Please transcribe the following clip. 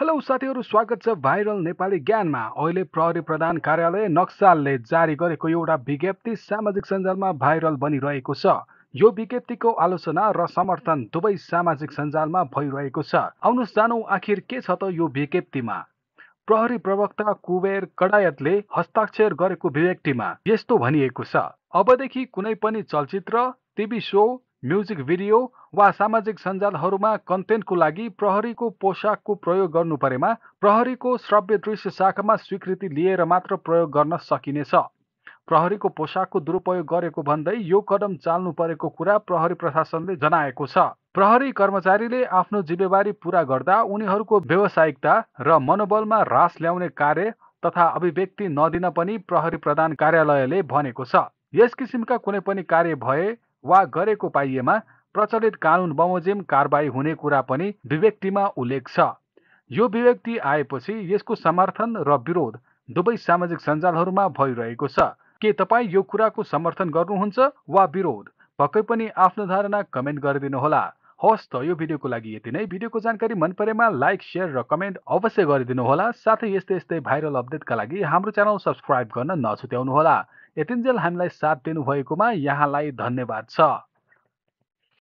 hello साथीहरू स्वागत छ भाइरल नेपाली ज्ञानमा अहिले प्रहरी प्रधान कार्यालय नक्सालले जारी गरेको एउटा विज्ञप्ति सामाजिक सञ्जालमा भाइरल बनिरहेको छ यो विज्ञप्तिको आलोचना र समर्थन दुवै सामाजिक सञ्जालमा भइरहेको छ आउनुहोस् जानौ आखिर के छ त यो विज्ञप्तिमा प्रहरी प्रवक्ता कुबेर कडायतले हस्ताक्षर गरेको विज्ञप्तिमा यस्तो भनिएको छ अबदेखि कुनै पनि चलचित्र टिभी सो म्युजिक भिडियो वा सामाजिक सञ्जालहरूमा कन्टेन्टको लागि प्रहरीको पोसाकको प्रयोग गर्नु परेमा प्रहरीको श्रव्य दृश्य शाखामा स्वीकृति लिएर मात्र प्रयोग गर्न सकिनेछ प्रहरीको पोसाकको दुरुपयोग गरेको भन्दै यो कदम चाल्नु परेको कुरा प्रहरी प्रशासनले जनाएको छ प्रहरी कर्मचारीले आफ्नो जिम्मेवारी पूरा गर्दा उनीहरूको व्यावसायिकता र मनोबलमा ह्रास ल्याउने कार्य तथा अभिव्यक्ति नदिन पनि प्रहरी प्रधान कार्यालयले भनेको छ यस किसिमका कुनै पनि कार्य भए वा गरेको पाइएमा प्रचलित कानुन बमोजिम कारवाही हुने कुरा पनि विवेक्तिमा उल्लेख छ यो विवेक्ति आएपछि यसको समर्थन र विरोध दुवै सामाजिक सञ्जालहरूमा भइरहेको छ के तपाईँ यो कुराको समर्थन गर्नुहुन्छ वा विरोध पक्कै पनि आफ्नो धारणा कमेन्ट गरिदिनुहोला हवस् त यो भिडियोको लागि यति नै भिडियोको जानकारी मन परेमा लाइक सेयर र कमेन्ट अवश्य गरिदिनुहोला साथै यस्तै यस्तै भाइरल अपडेटका लागि हाम्रो च्यानल सब्सक्राइब गर्न नछुट्याउनुहोला यतिन्जेल हामीलाई साथ दिनुभएकोमा यहाँलाई धन्यवाद छ